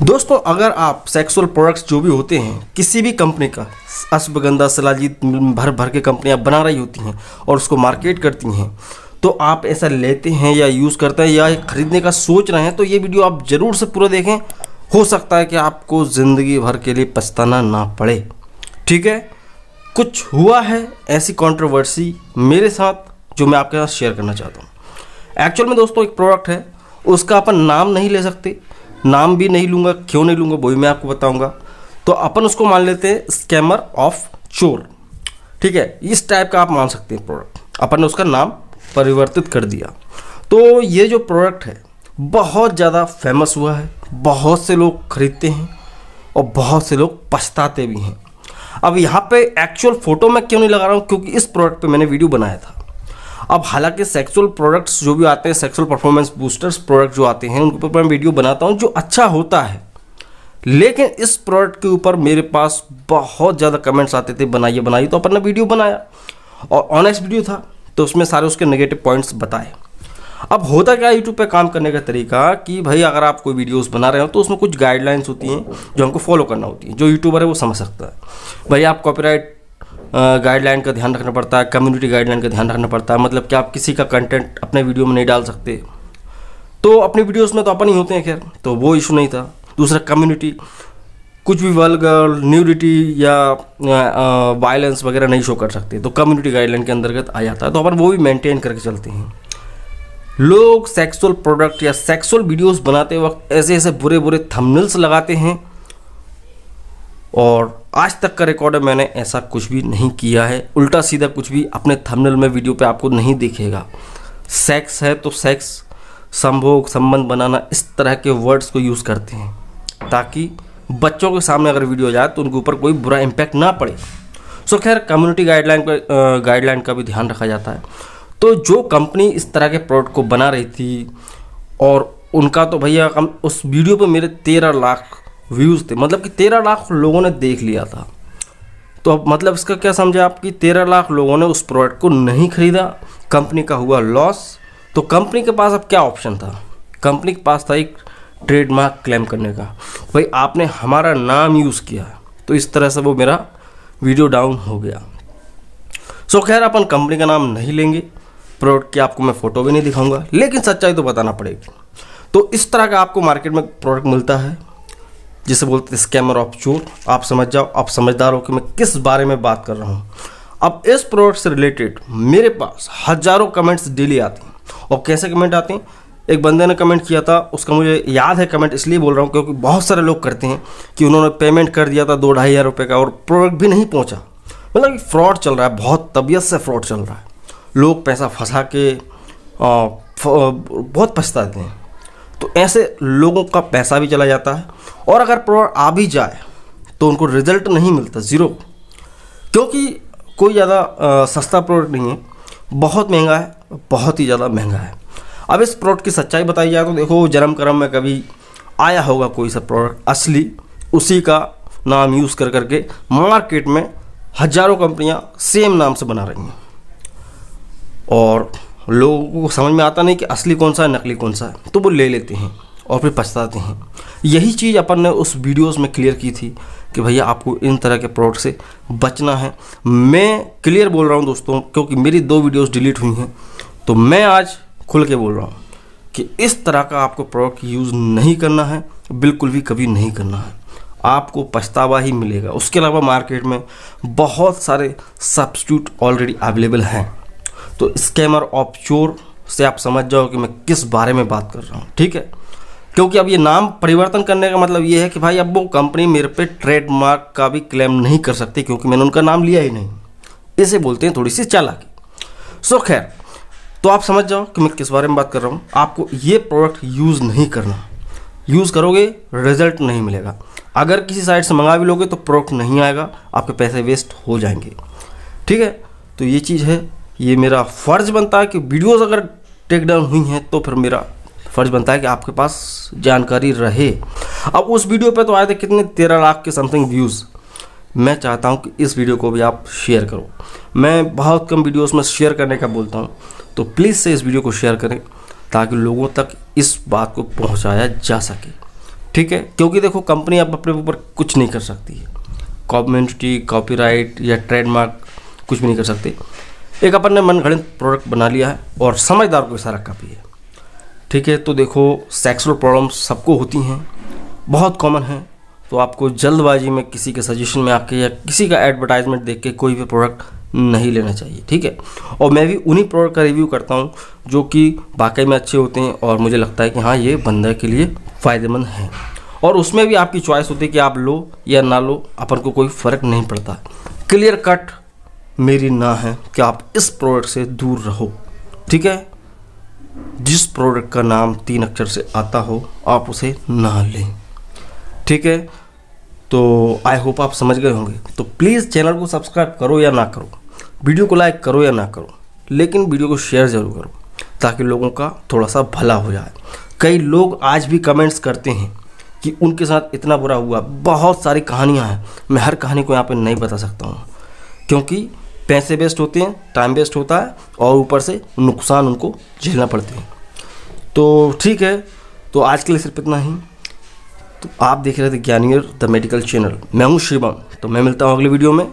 दोस्तों अगर आप सेक्सुअल प्रोडक्ट्स जो भी होते हैं किसी भी कंपनी का अश्वगंधा सलाजीत भर भर के कंपनियां बना रही होती हैं और उसको मार्केट करती हैं तो आप ऐसा लेते हैं या यूज़ करते हैं या ख़रीदने का सोच रहे हैं तो ये वीडियो आप ज़रूर से पूरा देखें हो सकता है कि आपको ज़िंदगी भर के लिए पछताना ना पड़े ठीक है कुछ हुआ है ऐसी कॉन्ट्रोवर्सी मेरे साथ जो मैं आपके साथ शेयर करना चाहता हूँ एक्चुअल में दोस्तों एक प्रोडक्ट है उसका अपन नाम नहीं ले सकते नाम भी नहीं लूँगा क्यों नहीं लूँगा वो भी मैं आपको बताऊँगा तो अपन उसको मान लेते हैं स्कैमर ऑफ चोर ठीक है इस टाइप का आप मान सकते हैं प्रोडक्ट अपन ने उसका नाम परिवर्तित कर दिया तो ये जो प्रोडक्ट है बहुत ज़्यादा फेमस हुआ है बहुत से लोग खरीदते हैं और बहुत से लोग पछताते भी हैं अब यहाँ पे एक्चुअल फ़ोटो मैं क्यों नहीं लगा रहा हूँ क्योंकि इस प्रोडक्ट पे मैंने वीडियो बनाया था अब हालांकि सेक्सुअल प्रोडक्ट्स जो भी आते हैं सेक्सुअल परफॉर्मेंस बूस्टर्स प्रोडक्ट जो आते हैं उनके ऊपर मैं वीडियो बनाता हूँ जो अच्छा होता है लेकिन इस प्रोडक्ट के ऊपर मेरे पास बहुत ज़्यादा कमेंट्स आते थे बनाइए बनाइए तो अपन ने वीडियो बनाया और ऑनेस्ट वीडियो था तो उसमें सारे उसके नेगेटिव पॉइंट्स बताए अब होता क्या यूट्यूब पे काम करने का तरीका कि भाई अगर आप कोई वीडियोस बना रहे हो तो उसमें कुछ गाइडलाइंस होती हैं जो हमको फॉलो करना होती है जो यूट्यूबर है वो समझ सकता है भाई आप कॉपीराइट गाइडलाइन का ध्यान रखना पड़ता है कम्युनिटी गाइडलाइन का ध्यान रखना पड़ता है मतलब कि आप किसी का कंटेंट अपने वीडियो में नहीं डाल सकते तो अपने वीडियोस में तो अपन ही होते हैं खैर तो वो इशू नहीं था दूसरा कम्युनिटी कुछ भी वर्ल न्यूडिटी या वायलेंस वगैरह नहीं शो कर सकते तो कम्युनिटी गाइडलाइन के अंतर्गत आ जाता है तो अपन वो भी मेंटेन करके चलते हैं लोग सेक्सुअल प्रोडक्ट या सेक्सुअल वीडियोस बनाते वक्त ऐसे ऐसे बुरे बुरे थंबनेल्स लगाते हैं और आज तक का रिकॉर्ड है मैंने ऐसा कुछ भी नहीं किया है उल्टा सीधा कुछ भी अपने थंबनेल में वीडियो पे आपको नहीं दिखेगा सेक्स है तो सेक्स संभोग संबंध बनाना इस तरह के वर्ड्स को यूज़ करते हैं ताकि बच्चों के सामने अगर वीडियो जाए तो उनके ऊपर कोई बुरा इम्पैक्ट ना पड़े सो खैर कम्युनिटी गाइडलाइन का गाइडलाइन का भी ध्यान रखा जाता है तो जो कंपनी इस तरह के प्रोडक्ट को बना रही थी और उनका तो भैया कम उस वीडियो पर मेरे तेरह लाख व्यूज़ थे मतलब कि तेरह लाख लोगों ने देख लिया था तो अब मतलब इसका क्या समझे आप कि तेरह लाख लोगों ने उस प्रोडक्ट को नहीं खरीदा कंपनी का हुआ लॉस तो कंपनी के पास अब क्या ऑप्शन था कंपनी के पास था एक ट्रेडमार्क क्लेम करने का भाई आपने हमारा नाम यूज़ किया तो इस तरह से वो मेरा वीडियो डाउन हो गया सो खैर अपन कंपनी का नाम नहीं लेंगे प्रोडक्ट की आपको मैं फ़ोटो भी नहीं दिखाऊंगा लेकिन सच्चाई तो बताना पड़ेगी तो इस तरह का आपको मार्केट में प्रोडक्ट मिलता है जिसे बोलते हैं स्कैमर ऑफ चूर आप समझ जाओ आप समझदार हो कि मैं किस बारे में बात कर रहा हूँ अब इस प्रोडक्ट से रिलेटेड मेरे पास हज़ारों कमेंट्स डेली आते हैं और कैसे कमेंट आते हैं एक बंदे ने कमेंट किया था उसका मुझे याद है कमेंट इसलिए बोल रहा हूँ क्योंकि बहुत सारे लोग करते हैं कि उन्होंने पेमेंट कर दिया था दो ढाई हज़ार रुपये का और प्रोडक्ट भी नहीं पहुँचा मतलब फ्रॉड चल रहा है बहुत तबीयत से फ्रॉड चल रहा है लोग पैसा फंसा के आ, बहुत पछताते हैं तो ऐसे लोगों का पैसा भी चला जाता है और अगर प्रोडक्ट आ भी जाए तो उनको रिजल्ट नहीं मिलता ज़ीरो क्योंकि कोई ज़्यादा सस्ता प्रोडक्ट नहीं है बहुत महंगा है बहुत ही ज़्यादा महंगा है अब इस प्रोडक्ट की सच्चाई बताई जाए तो देखो जन्म क्रम में कभी आया होगा कोई सा प्रोडक्ट असली उसी का नाम यूज़ कर करके मार्केट में हजारों कंपनियां सेम नाम से बना रही हैं और लोगों को समझ में आता नहीं कि असली कौन सा है नकली कौन सा है तो वो ले लेते हैं और फिर पछताते हैं यही चीज़ अपन ने उस वीडियोस में क्लियर की थी कि भैया आपको इन तरह के प्रोडक्ट से बचना है मैं क्लियर बोल रहा हूँ दोस्तों क्योंकि मेरी दो वीडियोस डिलीट हुई हैं तो मैं आज खुल के बोल रहा हूँ कि इस तरह का आपको प्रोडक्ट यूज़ नहीं करना है बिल्कुल भी कभी नहीं करना है आपको पछतावा ही मिलेगा उसके अलावा मार्केट में बहुत सारे सब्सिट्यूट ऑलरेडी अवेलेबल हैं तो स्कैमर ऑफ चोर से आप समझ जाओ कि मैं किस बारे में बात कर रहा हूँ ठीक है क्योंकि अब ये नाम परिवर्तन करने का मतलब ये है कि भाई अब वो कंपनी मेरे पे ट्रेडमार्क का भी क्लेम नहीं कर सकती क्योंकि मैंने उनका नाम लिया ही नहीं इसे बोलते हैं थोड़ी सी चालाकी सो खैर तो आप समझ जाओ कि मैं किस बारे में बात कर रहा हूँ आपको ये प्रोडक्ट यूज़ नहीं करना यूज़ करोगे रिजल्ट नहीं मिलेगा अगर किसी साइट से मंगा भी लोगे तो प्रोडक्ट नहीं आएगा आपके पैसे वेस्ट हो जाएंगे ठीक है तो ये चीज़ है ये मेरा फ़र्ज बनता है कि वीडियोस अगर टेक डाउन हुई हैं तो फिर मेरा फर्ज बनता है कि आपके पास जानकारी रहे अब उस वीडियो पे तो आए थे कितने तेरह लाख के समथिंग व्यूज़ मैं चाहता हूँ कि इस वीडियो को भी आप शेयर करो मैं बहुत कम वीडियोस में शेयर करने का बोलता हूँ तो प्लीज़ से इस वीडियो को शेयर करें ताकि लोगों तक इस बात को पहुँचाया जा सके ठीक है क्योंकि देखो कंपनी आप अपने ऊपर कुछ नहीं कर सकती है कॉम्यूनिटी कॉपीराइट या ट्रेडमार्क कुछ भी नहीं कर सकते एक अपन ने मन प्रोडक्ट बना लिया है और समझदार को सारा काफ़ी है ठीक है तो देखो सेक्सुअल प्रॉब्लम्स सबको होती हैं बहुत कॉमन है तो आपको जल्दबाजी में किसी के सजेशन में आके या किसी का एडवर्टाइजमेंट देख के कोई भी प्रोडक्ट नहीं लेना चाहिए ठीक है और मैं भी उन्हीं प्रोडक्ट का रिव्यू करता हूँ जो कि वाकई में अच्छे होते हैं और मुझे लगता है कि हाँ ये बंदे के लिए फ़ायदेमंद है और उसमें भी आपकी चॉइस होती है कि आप लो या ना लो अपन को कोई फ़र्क नहीं पड़ता क्लियर कट मेरी ना है कि आप इस प्रोडक्ट से दूर रहो ठीक है जिस प्रोडक्ट का नाम तीन अक्षर से आता हो आप उसे ना लें ठीक है तो आई होप आप समझ गए होंगे तो प्लीज़ चैनल को सब्सक्राइब करो या ना करो वीडियो को लाइक करो या ना करो लेकिन वीडियो को शेयर ज़रूर करो ताकि लोगों का थोड़ा सा भला हो जाए कई लोग आज भी कमेंट्स करते हैं कि उनके साथ इतना बुरा हुआ बहुत सारी कहानियाँ हैं मैं हर कहानी को यहाँ पर नहीं बता सकता हूँ क्योंकि पैसे वेस्ट होते हैं टाइम वेस्ट होता है और ऊपर से नुकसान उनको झेलना पड़ते हैं तो ठीक है तो आज के लिए सिर्फ इतना ही तो आप देख रहे थे ज्ञानियर द मेडिकल चैनल मैं हूँ शिवम तो मैं मिलता हूँ अगले वीडियो में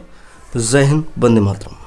तो जय हिंद बंदे मातरम